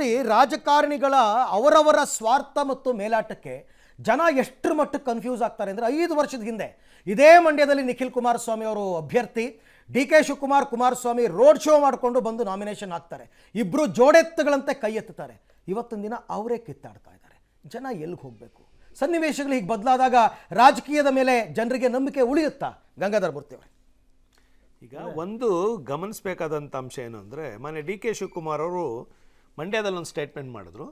ನೋಡಿ ರಾಜಕಾರಣಿಗಳ ಅವರವರ ಸ್ವಾರ್ಥ ಮತ್ತು ಮೇಲಾಟಕ್ಕೆ ಜನ ಎಷ್ಟು ಮಟ್ಟಕ್ಕೆ ಕನ್ಫ್ಯೂಸ್ ಆಗ್ತಾರೆ ಅಂದರೆ ಐದು ವರ್ಷದ ಹಿಂದೆ ಇದೇ ಮಂಡ್ಯದಲ್ಲಿ ನಿಖಿಲ್ ಕುಮಾರಸ್ವಾಮಿ ಅವರು ಅಭ್ಯರ್ಥಿ D K Shivakumar Kumaraswamy road show ಮಾಡಿಕೊಂಡು ಬಂದು ನಾಮಿನೇಷನ್ ಹಾಕ್ತಾರೆ ಇಬ್ಬರು ಜೋಡೆತ್ತುಗಳಂತೆ ಕೈ ಎತ್ತುತ್ತಾರೆ ಇವತ್ತಿನ ದಿನ ಅವರೇ ಕಿತ್ತಾಡ್ತಾ ಇದ್ದಾರೆ ಜನ ಎಲ್ಲಿಗೆ ಹೋಗಬೇಕು ಸನ್ನಿವೇಶಗಳು ಹೀಗೆ ಬದಲಾದಾಗ ರಾಜಕೀಯದ ಮೇಲೆ ಜನರಿಗೆ ನಂಬಿಕೆ ಉಳಿಯುತ್ತಾ ಗಂಗಾಧರ್ ಮೂರ್ತಿಯವರೇ ಈಗ ಒಂದು ಗಮನಿಸಬೇಕಾದಂಥ ಅಂಶ ಏನು ಅಂದರೆ ಮನೆ ಡಿ ಕೆ ಶಿವಕುಮಾರ್ ಅವರು ಮಂಡ್ಯದಲ್ಲಿ ಒಂದು ಸ್ಟೇಟ್ಮೆಂಟ್ ಮಾಡಿದ್ರು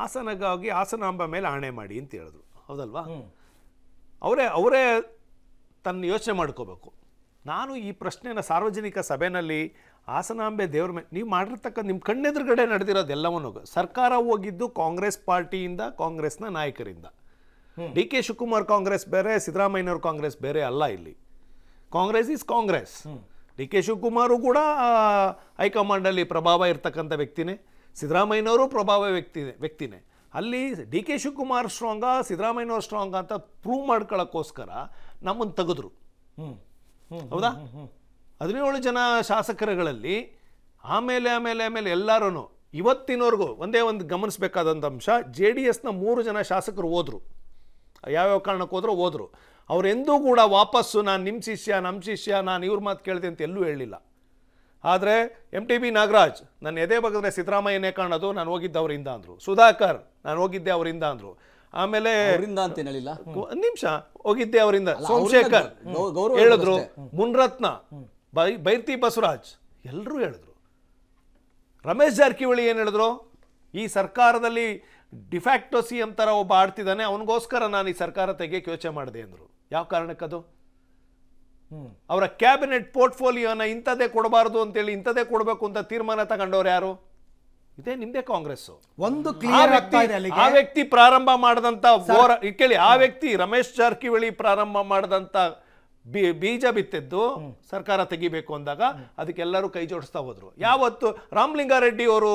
ಹಾಸನಗಾಗಿ ಹಾಸನಾಂಬ ಮೇಲೆ ಆಣೆ ಮಾಡಿ ಅಂತ ಹೇಳಿದ್ರು ಹೌದಲ್ವಾ ಅವರೇ ಅವರೇ ತನ್ನ ಯೋಚನೆ ಮಾಡ್ಕೋಬೇಕು ನಾನು ಈ ಪ್ರಶ್ನೆನ ಸಾರ್ವಜನಿಕ ಸಭೆಯಲ್ಲಿ ಹಾಸನಾಂಬೆ ದೇವ್ರ ಮೇಲೆ ನೀವು ಮಾಡಿರ್ತಕ್ಕಂಥ ನಿಮ್ಮ ಕಣ್ಣೆದುರುಗಡೆ ನಡೆದಿರೋದೆಲ್ಲವನ್ನು ಸರ್ಕಾರ ಹೋಗಿದ್ದು ಕಾಂಗ್ರೆಸ್ ಪಾರ್ಟಿಯಿಂದ ಕಾಂಗ್ರೆಸ್ನ ನಾಯಕರಿಂದ ಡಿ ಕೆ ಶಿವಕುಮಾರ್ ಕಾಂಗ್ರೆಸ್ ಬೇರೆ ಸಿದ್ದರಾಮಯ್ಯನವ್ರ ಕಾಂಗ್ರೆಸ್ ಬೇರೆ ಅಲ್ಲ ಇಲ್ಲಿ Congress is Congress D K Shivakumar ಕೂಡ ಹೈಕಮಾಂಡಲ್ಲಿ ಪ್ರಭಾವ ಇರ್ತಕ್ಕಂಥ ವ್ಯಕ್ತಿನೇ ಸಿದ್ದರಾಮಯ್ಯನವರು ಪ್ರಭಾವ ವ್ಯಕ್ತಿ ವ್ಯಕ್ತಿನೇ ಅಲ್ಲಿ ಡಿ ಕೆ ಶಿವಕುಮಾರ್ ಸ್ಟ್ರಾಂಗ ಸಿದ್ದರಾಮಯ್ಯನವ್ರು ಸ್ಟ್ರಾಂಗ್ ಅಂತ ಪ್ರೂವ್ ಮಾಡ್ಕೊಳ್ಳೋಕ್ಕೋಸ್ಕರ ನಮ್ಮನ್ನು ತೆಗೆದ್ರು ಹೌದಾ ಹದಿನೇಳು ಜನ ಶಾಸಕರುಗಳಲ್ಲಿ ಆಮೇಲೆ ಆಮೇಲೆ ಆಮೇಲೆ ಎಲ್ಲರೂ ಇವತ್ತಿನವರೆಗೂ ಒಂದೇ ಒಂದು ಗಮನಿಸಬೇಕಾದಂಥ ಅಂಶ ಜೆ ಡಿ ಎಸ್ನ ಮೂರು ಜನ ಶಾಸಕರು ಹೋದರು ಯಾವ್ಯಾವ ಕಾರಣಕ್ಕೆ ಹೋದರೂ ಹೋದರು ಅವರೆಂದೂ ಕೂಡ ವಾಪಸ್ಸು ನಾನು ನಿಮ್ಮ ಶಿಷ್ಯ ನಮ್ಮ ಶಿಷ್ಯ ನಾನು ಇವ್ರ ಮಾತು ಕೇಳಿದೆ ಅಂತ ಎಲ್ಲೂ ಹೇಳಿಲ್ಲ ಆದರೆ ಎಂ ಟಿ ಬಿ ನಾಗರಾಜ್ ನನ್ನ ಎದೆ ಬಗ್ಗೆ ಸಿದ್ದರಾಮಯ್ಯನೇ ಕಾಣೋದು ನಾನು ಹೋಗಿದ್ದೆ ಅವರಿಂದ ಅಂದರು ಸುಧಾಕರ್ ನಾನು ಹೋಗಿದ್ದೆ ಅವರಿಂದ ಅಂದರು ಆಮೇಲೆ ಅಂತ ನಿಮಿಷ ಹೋಗಿದ್ದೆ ಅವರಿಂದ ಸೋಮಶೇಖರ್ ಹೇಳಿದ್ರು ಮುನ್ರತ್ನ ಬೈ ಬೈರ್ತಿ ಬಸವರಾಜ್ ಎಲ್ಲರೂ ಹೇಳಿದ್ರು ರಮೇಶ್ ಜಾರಕಿಹೊಳಿ ಏನು ಹೇಳಿದ್ರು ಈ ಸರ್ಕಾರದಲ್ಲಿ ಡಿಫ್ಯಾಕ್ಟೋ ಸಿ ಎಂ ಥರ ಒಬ್ಬ ಆಡ್ತಿದ್ದಾನೆ ಅವನಿಗೋಸ್ಕರ ನಾನು ಈ ಸರ್ಕಾರ ತೆಗೆಯೋಕೆ ಯೋಚನೆ ಮಾಡಿದೆ ಅಂದರು ಯಾವ ಕಾರಣಕ್ಕದು ಅವರ ಕ್ಯಾಬಿನೆಟ್ ಪೋರ್ಟ್ಫೋಲಿಯೋನ ಇಂಥದ್ದೇ ಕೊಡಬಾರ್ದು ಅಂತೇಳಿ ಇಂಥದ್ದೇ ಕೊಡಬೇಕು ಅಂತ ತೀರ್ಮಾನ ತಗೊಂಡವ್ರು ಯಾರು ಇದೇ ನಿಮ್ದೇ ಕಾಂಗ್ರೆಸ್ ಒಂದು ಕ್ಲಿಯರ್ ಆ ವ್ಯಕ್ತಿ ಪ್ರಾರಂಭ ಮಾಡದಂತ ಕೇಳಿ ಆ ವ್ಯಕ್ತಿ ರಮೇಶ್ ಜಾರಕಿಹೊಳಿ ಪ್ರಾರಂಭ ಮಾಡದಂತ ಬೀಜ ಬಿತ್ತಿದ್ದು ಸರ್ಕಾರ ತೆಗಿಬೇಕು ಅಂದಾಗ ಅದಕ್ಕೆಲ್ಲರೂ ಕೈ ಜೋಡಿಸ್ತಾ ಹೋದ್ರು ಯಾವತ್ತು ರಾಮಲಿಂಗಾರೆಡ್ಡಿ ಅವರು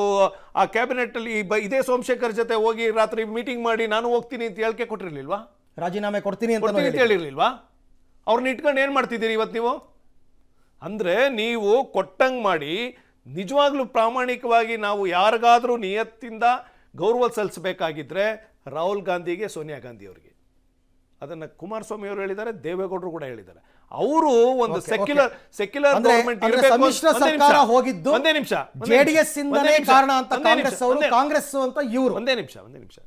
ಆ ಕ್ಯಾಬಿನೆಟ್ ಅಲ್ಲಿ ಇದೇ ಸೋಮಶೇಖರ್ ಜೊತೆ ಹೋಗಿ ರಾತ್ರಿ ಮೀಟಿಂಗ್ ಮಾಡಿ ನಾನು ಹೋಗ್ತೀನಿ ಅಂತ ಹೇಳಿಕೆ ಕೊಟ್ಟಿರ್ಲಿಲ್ವಾ ರಾಜೀನಾಮೆ ಕೊಡ್ತೀನಿ ಅಂತ ಹೇಳಿರ್ಲಿಲ್ವಾ ಅವ್ರನ್ನ ಇಟ್ಕೊಂಡು ಏನು ಮಾಡ್ತಿದ್ದೀರಿ ಇವತ್ತು ನೀವು ಅಂದರೆ ನೀವು ಕೊಟ್ಟಂಗೆ ಮಾಡಿ ನಿಜವಾಗ್ಲೂ ಪ್ರಾಮಾಣಿಕವಾಗಿ ನಾವು ಯಾರಿಗಾದರೂ ನಿಯತ್ತಿಂದ ಗೌರವ ಸಲ್ಲಿಸಬೇಕಾಗಿದ್ದರೆ ರಾಹುಲ್ ಗಾಂಧಿಗೆ ಸೋನಿಯಾ ಗಾಂಧಿ ಅವರಿಗೆ ಅದನ್ನು ಕುಮಾರಸ್ವಾಮಿ ಅವರು ಹೇಳಿದ್ದಾರೆ ದೇವೇಗೌಡರು ಕೂಡ ಹೇಳಿದ್ದಾರೆ ಅವರು ಒಂದು ಸೆಕ್ಯುಲರ್ ಸೆಕ್ಯುಲರ್ ಸಮ್ಮಿಶ್ರ ಸರ್ಕಾರ ಹೋಗಿದ್ದು ಒಂದೇ ನಿಮಿಷ ಜೆಡಿಎಸ್ ಕಾರಣ ಅಂತ ಕಾಂಗ್ರೆಸ್ ಅಂತ ಇವರು ಒಂದೇ ನಿಮಿಷ ಒಂದೇ ನಿಮಿಷ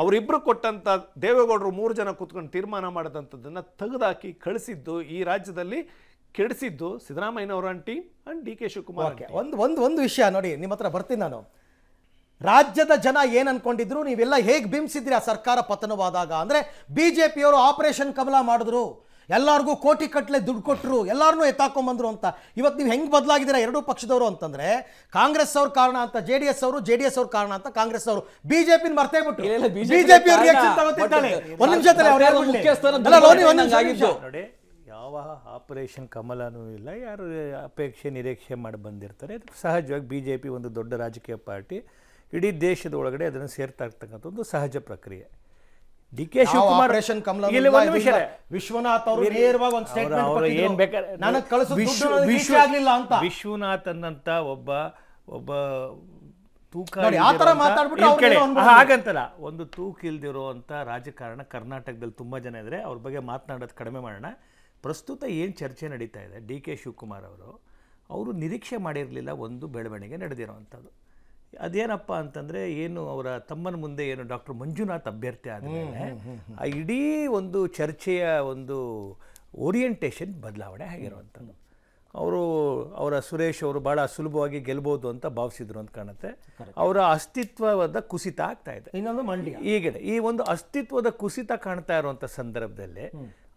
ಅವರಿಬ್ಬರು ಕೊಟ್ಟಂಥ ದೇವೇಗೌಡರು ಮೂರು ಜನ ಕೂತ್ಕೊಂಡು ತೀರ್ಮಾನ ಮಾಡಿದಂಥದ್ದನ್ನು ತೆಗೆದಾಕಿ ಕಳಿಸಿದ್ದು ಈ ರಾಜ್ಯದಲ್ಲಿ ಕೆಡಿಸಿದ್ದು ಸಿದ್ದರಾಮಯ್ಯನವರ team and D K Shivakumar ಒಂದು ಒಂದು ಒಂದು ವಿಷಯ ನೋಡಿ ನಿಮ್ಮ ಹತ್ರ ಬರ್ತೀನಿ ನಾನು ರಾಜ್ಯದ ಜನ ಏನು ಅನ್ಕೊಂಡಿದ್ರು ನೀವೆಲ್ಲ ಹೇಗೆ ಬಿಂಬಿಸಿದ್ರಿ ಆ ಸರ್ಕಾರ ಪತನವಾದಾಗ ಅಂದರೆ ಬಿ ಜೆ ಪಿಯವರು ಆಪರೇಷನ್ ಕಮಲ ಮಾಡಿದ್ರು ಎಲ್ಲರಿಗೂ ಕೋಟಿ ಕಟ್ಟಲೆ ದುಡ್ಡು ಕೊಟ್ಟರು ಎಲ್ಲರನ್ನೂ ಎತ್ತಾಕೊಂಬಂದರು ಅಂತ ಇವತ್ತು ನೀವು ಹೆಂಗೆ ಬದಲಾಗಿದ್ದೀರಾ ಎರಡೂ ಪಕ್ಷದವರು ಅಂತಂದರೆ ಕಾಂಗ್ರೆಸ್ ಅವ್ರ ಕಾರಣ ಅಂತ ಜೆ ಡಿ ಎಸ್ ಅವರು ಜೆ ಡಿ ಎಸ್ ಅವ್ರ ಕಾರಣ ಅಂತ ಕಾಂಗ್ರೆಸ್ ಅವರು ಬಿಜೆಪಿ ಮರ್ತೇ ಬಿಟ್ಟು ಬಿಜೆಪಿ ಒಂದು ಪಿ ನೋಡಿ ಯಾವ ಆಪರೇಷನ್ ಕಮಲನೂ ಇಲ್ಲ ಯಾರು ಅಪೇಕ್ಷೆ ನಿರೀಕ್ಷೆ ಮಾಡಿ ಬಂದಿರ್ತಾರೆ ಸಹಜವಾಗಿ ಬಿ ಜೆ ಪಿ ಒಂದು ದೊಡ್ಡ ರಾಜಕೀಯ ಪಾರ್ಟಿ ಇಡೀ ದೇಶದ ಒಳಗಡೆ ಅದನ್ನು ಸೇರ್ತಾ ಇರ್ತಕ್ಕಂಥ ಒಂದು ಸಹಜ ಪ್ರಕ್ರಿಯೆ ಡಿ ಕೆ ಶಿವಕುಮಾರ್ ರೇಷನ್ ಕಮಲ ಇಲ್ಲಿ ಒಂದು ವಿಷಯ ವಿಶ್ವನಾಥ್ ಅವರು ನೇರವಾಗಿ ಒಂದು ಸ್ಟೇಟ್ಮೆಂಟ್ ಅವರು ಏನ್ ಬೇಕಾದ್ರೆ ನನಗೆ ಕಳಿಸೋ ದುಡ್ಡು ವಿಶ್ವ ಆಗಲಿಲ್ಲ ಅಂತ ವಿಶ್ವನಾಥ್ ಅನ್ನಂತ ಒಬ್ಬ ಒಬ್ಬ ತೂಕ ಹಾಗಂತಲ್ಲ ಒಂದು ತೂಕ ಅಂತ ರಾಜಕಾರಣ ಕರ್ನಾಟಕದಲ್ಲಿ ತುಂಬಾ ಜನ ಇದ್ರೆ ಅವ್ರ ಬಗ್ಗೆ ಮಾತನಾಡೋದು ಕಡಿಮೆ ಮಾಡೋಣ ಪ್ರಸ್ತುತ ಏನು ಚರ್ಚೆ ನಡೀತಾ ಇದೆ ಡಿ ಕೆ ಶಿವಕುಮಾರ್ ಅವರು ಅವರು ನಿರೀಕ್ಷೆ ಮಾಡಿರಲಿಲ್ಲ ಒಂದು ಬೆಳವಣಿಗೆ ನಡೆದಿರೋವಂಥದ್ದು ಅದೇನಪ್ಪ ಅಂತಂದ್ರೆ ಏನು ಅವರ ತಮ್ಮನ ಮುಂದೆ ಏನು ಡಾಕ್ಟರ್ ಮಂಜುನಾಥ್ ಅಭ್ಯರ್ಥಿ ಆದಮೇಲೆ ಆ ಇಡೀ ಒಂದು ಚರ್ಚೆಯ ಒಂದು ಓರಿಯೆಂಟೇಷನ್ ಬದಲಾವಣೆ ಆಗಿರುವಂಥದ್ದು ಅವರು ಅವರ ಸುರೇಶ್ ಅವರು ಭಾಳ ಸುಲಭವಾಗಿ ಗೆಲ್ಬೋದು ಅಂತ ಭಾವಿಸಿದ್ರು ಅಂತ ಕಾಣುತ್ತೆ ಅವರ ಅಸ್ತಿತ್ವದ ಕುಸಿತ ಆಗ್ತಾ ಇದೆ ಇನ್ನೊಂದು ಮಂಡ್ಯ ಈಗಿದೆ ಈ ಒಂದು ಅಸ್ತಿತ್ವದ ಕುಸಿತ ಕಾಣ್ತಾ ಇರುವಂಥ ಸಂದರ್ಭದಲ್ಲಿ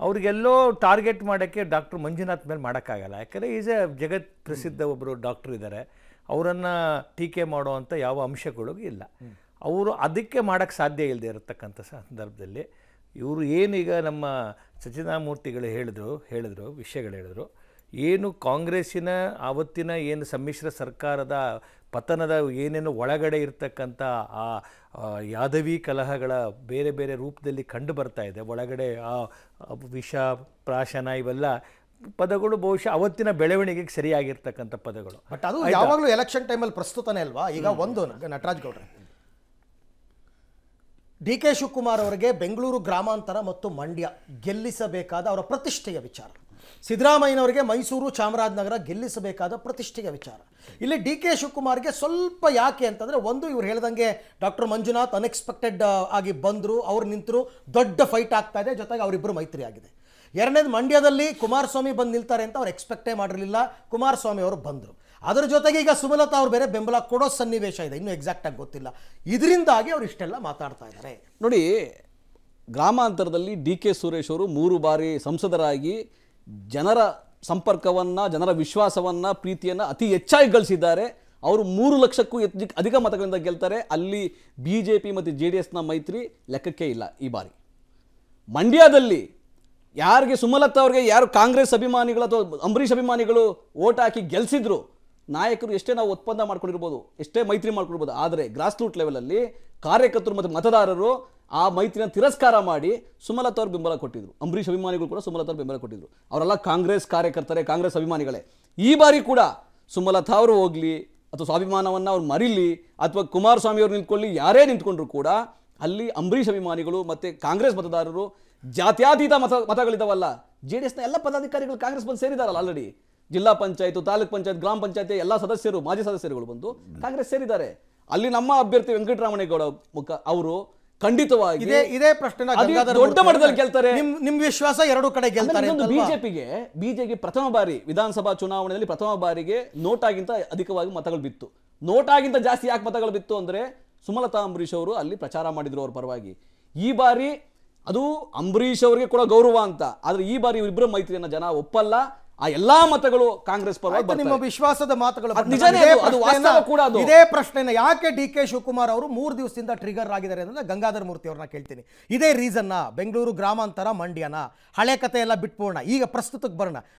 ಅವ್ರಿಗೆಲ್ಲೋ ಟಾರ್ಗೆಟ್ ಮಾಡೋಕ್ಕೆ ಡಾಕ್ಟರ್ ಮಂಜುನಾಥ್ ಮೇಲೆ ಮಾಡೋಕ್ಕಾಗಲ್ಲ ಯಾಕಂದರೆ ಈಸ್ ಎ ಜಗತ್ ಪ್ರಸಿದ್ಧ ಒಬ್ಬರು ಡಾಕ್ಟ್ರ್ ಇದ್ದಾರೆ ಅವರನ್ನು ಟೀಕೆ ಮಾಡುವಂಥ ಯಾವ ಅಂಶಗಳು ಇಲ್ಲ ಅವರು ಅದಕ್ಕೆ ಮಾಡೋಕ್ಕೆ ಸಾಧ್ಯ ಇಲ್ಲದೆ ಇರತಕ್ಕಂಥ ಸಂದರ್ಭದಲ್ಲಿ ಇವರು ಏನೀಗ ನಮ್ಮ ಸಚಿನಾಮೂರ್ತಿಗಳು ಹೇಳಿದ್ರು ಹೇಳಿದ್ರು ವಿಷಯಗಳು ಹೇಳಿದ್ರು ಏನು ಕಾಂಗ್ರೆಸ್ಸಿನ ಆವತ್ತಿನ ಏನು ಸಮ್ಮಿಶ್ರ ಸರ್ಕಾರದ ಪತನದ ಏನೇನು ಒಳಗಡೆ ಇರತಕ್ಕಂಥ ಆ ಯಾದವಿ ಕಲಹಗಳ ಬೇರೆ ಬೇರೆ ರೂಪದಲ್ಲಿ ಕಂಡು ಬರ್ತಾ ಇದೆ ಒಳಗಡೆ ಆ ವಿಷ ಪ್ರಾಶನ ಇವೆಲ್ಲ ಪದಗಳು ಬಹುಶಃ ಅವತ್ತಿನ ಬೆಳವಣಿಗೆಗೆ ಸರಿಯಾಗಿರ್ತಕ್ಕಂಥ ಪದಗಳು ಬಟ್ ಅದು ಯಾವಾಗಲೂ ಎಲೆಕ್ಷನ್ ಟೈಮಲ್ಲಿ ಪ್ರಸ್ತುತನೇ ಅಲ್ವಾ ಈಗ ಒಂದು ನಟರಾಜ್ ಗೌಡ್ರೆ ಡಿ ಕೆ ಶಿವಕುಮಾರ್ ಅವರಿಗೆ ಬೆಂಗಳೂರು ಗ್ರಾಮಾಂತರ ಮತ್ತು ಮಂಡ್ಯ ಗೆಲ್ಲಿಸಬೇಕಾದ ಅವರ ಪ್ರತಿಷ್ಠೆಯ ವಿಚಾರ ಸಿದ್ದರಾಮಯ್ಯನವರಿಗೆ ಮೈಸೂರು ಚಾಮರಾಜನಗರ ಗೆಲ್ಲಿಸಬೇಕಾದ ಪ್ರತಿಷ್ಠೆಯ ವಿಚಾರ ಇಲ್ಲಿ ಡಿ ಕೆ ಶಿವಕುಮಾರ್ಗೆ ಸ್ವಲ್ಪ ಯಾಕೆ ಅಂತಂದರೆ ಒಂದು ಇವ್ರು ಹೇಳ್ದಂಗೆ ಡಾಕ್ಟರ್ ಮಂಜುನಾಥ್ ಅನ್ಎಕ್ಸ್ಪೆಕ್ಟೆಡ್ ಆಗಿ ಬಂದರು ಅವ್ರು ನಿಂತರು ದೊಡ್ಡ ಫೈಟ್ ಆಗ್ತಾ ಇದೆ ಜೊತೆಗೆ ಅವರಿಬ್ಬರು ಮೈತ್ರಿ ಆಗಿದೆ ಎರಡನೇದು ಮಂಡ್ಯದಲ್ಲಿ ಕುಮಾರಸ್ವಾಮಿ ಬಂದು ನಿಲ್ತಾರೆ ಅಂತ ಅವ್ರು ಎಕ್ಸ್ಪೆಕ್ಟೇ ಮಾಡಿರಲಿಲ್ಲ ಕುಮಾರಸ್ವಾಮಿ ಅವರು ಬಂದರು ಅದರ ಜೊತೆಗೆ ಈಗ ಸುಮಲತಾ ಅವರು ಬೇರೆ ಬೆಂಬಲ ಕೊಡೋ ಸನ್ನಿವೇಶ ಇದೆ ಇನ್ನೂ ಎಕ್ಸಾಕ್ಟಾಗಿ ಗೊತ್ತಿಲ್ಲ ಇದರಿಂದಾಗಿ ಅವರು ಇಷ್ಟೆಲ್ಲ ಮಾತಾಡ್ತಾ ಇದ್ದಾರೆ ನೋಡಿ ಗ್ರಾಮಾಂತರದಲ್ಲಿ ಡಿ ಕೆ ಸುರೇಶ್ ಅವರು ಮೂರು ಬಾರಿ ಸಂಸದರಾಗಿ ಜನರ ಸಂಪರ್ಕವನ್ನು ಜನರ ವಿಶ್ವಾಸವನ್ನು ಪ್ರೀತಿಯನ್ನು ಅತಿ ಹೆಚ್ಚಾಗಿ ಗಳಿಸಿದ್ದಾರೆ ಅವರು ಮೂರು ಲಕ್ಷಕ್ಕೂ ಅಧಿಕ ಮತಗಳಿಂದ ಗೆಲ್ತಾರೆ ಅಲ್ಲಿ ಬಿ ಜೆ ಪಿ ಮತ್ತು ಜೆ ಡಿ ಎಸ್ನ ಮೈತ್ರಿ ಲೆಕ್ಕಕ್ಕೆ ಇಲ್ಲ ಈ ಬಾರಿ ಮಂಡ್ಯದಲ್ಲಿ ಯಾರಿಗೆ ಸುಮಲತಾ ಅವ್ರಿಗೆ ಯಾರು ಕಾಂಗ್ರೆಸ್ ಅಭಿಮಾನಿಗಳು ಅಥವಾ ಅಂಬರೀಷ್ ಅಭಿಮಾನಿಗಳು ಓಟ್ ಹಾಕಿ ಗೆಲ್ಸಿದ್ರು ನಾಯಕರು ಎಷ್ಟೇ ನಾವು ಒಪ್ಪಂದ ಮಾಡ್ಕೊಂಡಿರ್ಬೋದು ಎಷ್ಟೇ ಮೈತ್ರಿ ಮಾಡ್ಕೊಂಡಿರ್ಬೋದು ಆದರೆ ಗ್ರಾಸ್ ರೂಟ್ ಲೆವೆಲಲ್ಲಿ ಕಾರ್ಯಕರ್ತರು ಮತ್ತು ಮತದಾರರು ಆ ಮೈತ್ರಿನ ತಿರಸ್ಕಾರ ಮಾಡಿ ಸುಮಲತಾ ಅವ್ರು ಬೆಂಬಲ ಕೊಟ್ಟಿದ್ರು ಅಂಬರೀಷ್ ಅಭಿಮಾನಿಗಳು ಕೂಡ ಸುಮಲತಾ ಅವ್ರ ಬೆಂಬಲ ಕೊಟ್ಟಿದ್ರು ಅವರೆಲ್ಲ ಕಾಂಗ್ರೆಸ್ ಕಾರ್ಯಕರ್ತರೇ ಕಾಂಗ್ರೆಸ್ ಅಭಿಮಾನಿಗಳೇ ಈ ಬಾರಿ ಕೂಡ ಸುಮಲತಾ ಅವರು ಹೋಗಲಿ ಅಥವಾ ಸ್ವಾಭಿಮಾನವನ್ನು ಅವ್ರು ಮರಿಲಿ ಅಥವಾ ಕುಮಾರಸ್ವಾಮಿ ಅವರು ನಿಂತ್ಕೊಳ್ಳಿ ಯಾರೇ ನಿಂತ್ಕೊಂಡ್ರು ಕೂಡ ಅಲ್ಲಿ ಅಂಬರೀಷ್ ಅಭಿಮಾನಿಗಳು ಮತ್ತೆ ಕಾಂಗ್ರೆಸ್ ಮತದಾರರು ಜಾತ್ಯಾತೀತ ಮತ ಮತಗಳಿದ್ದಾವಲ್ಲ ಜೆ ಡಿ ಎಸ್ನ ಎಲ್ಲ ಪದಾಧಿಕಾರಿಗಳು ಕಾಂಗ್ರೆಸ್ ಬಂದು ಸೇರಿದಾರಲ್ಲ ಆಲ್ರೆಡಿ ಜಿಲ್ಲಾ ಪಂಚಾಯತ್ ತಾಲೂಕ್ ಪಂಚಾಯತ್ ಗ್ರಾಮ ಪಂಚಾಯತ್ ಎಲ್ಲ ಸದಸ್ಯರು ಮಾಜಿ ಸದಸ್ಯರುಗಳು ಬಂದು ಕಾಂಗ್ರೆಸ್ ಸೇರಿದ್ದಾರೆ ಅಲ್ಲಿ ನಮ್ಮ ಅಭ್ಯರ್ಥಿ ವೆಂಕಟರಾಮಣೇಗೌಡ ಮುಖ ಅವರು ಖಂಡಿತವಾಗಿ ಇದೇ ಪ್ರಶ್ನೆ ದೊಡ್ಡ ಮಟ್ಟದಲ್ಲಿ ಗೆಲ್ತಾರೆ ನಿಮ್ ವಿಶ್ವಾಸ ಎರಡು ಕಡೆ ಗೆಲ್ತಾರೆ ಬಿಜೆಪಿಗೆ ಬಿಜೆಪಿ ಪ್ರಥಮ ಬಾರಿ ವಿಧಾನಸಭಾ ಚುನಾವಣೆಯಲ್ಲಿ ಪ್ರಥಮ ಬಾರಿಗೆ ನೋಟಾಗಿಂತ ಅಧಿಕವಾಗಿ ಮತಗಳು ಬಿತ್ತು ನೋಟಾಗಿಂತ ಜಾಸ್ತಿ ಯಾಕೆ ಮತಗಳು ಬಿತ್ತು ಅಂದ್ರೆ ಸುಮಲತಾ ಅಂಬರೀಷ್ ಅವರು ಅಲ್ಲಿ ಪ್ರಚಾರ ಮಾಡಿದ್ರು ಅವ್ರ ಪರವಾಗಿ ಈ ಬಾರಿ ಅದು ಅಂಬರೀಷ್ ಅವರಿಗೆ ಕೂಡ ಗೌರವ ಅಂತ ಆದರೆ ಈ ಬಾರಿ ಇಬ್ಬರ ಮೈತ್ರಿಯನ್ನ ಜನ ಒಪ್ಪಲ್ಲ ಆ ಎಲ್ಲಾ ಮತಗಳು ಕಾಂಗ್ರೆಸ್ ಪರವಾಗಿ ನಿಮ್ಮ ವಿಶ್ವಾಸದ ಮಾತುಗಳು ಅದು ಇದೇ ಪ್ರಶ್ನೆ ಯಾಕೆ ಡಿ ಕೆ ಶಿವಕುಮಾರ್ ಅವರು ಮೂರು ದಿವಸದಿಂದ ಟ್ರಿಗರ್ ಆಗಿದ್ದಾರೆ ಅಂದ್ರೆ ಗಂಗಾಧರ್ ಮೂರ್ತಿ ಅವ್ರನ್ನ ಕೇಳ್ತೀನಿ ಇದೇ ರೀಸನ್ನ ಬೆಂಗಳೂರು ಗ್ರಾಮಾಂತರ ಮಂಡ್ಯನ ಹಳೆ ಕಥೆ ಎಲ್ಲ ಬಿಟ್ಬೋಣ ಈಗ ಪ್ರಸ್ತುತಕ್ಕೆ ಬರೋಣ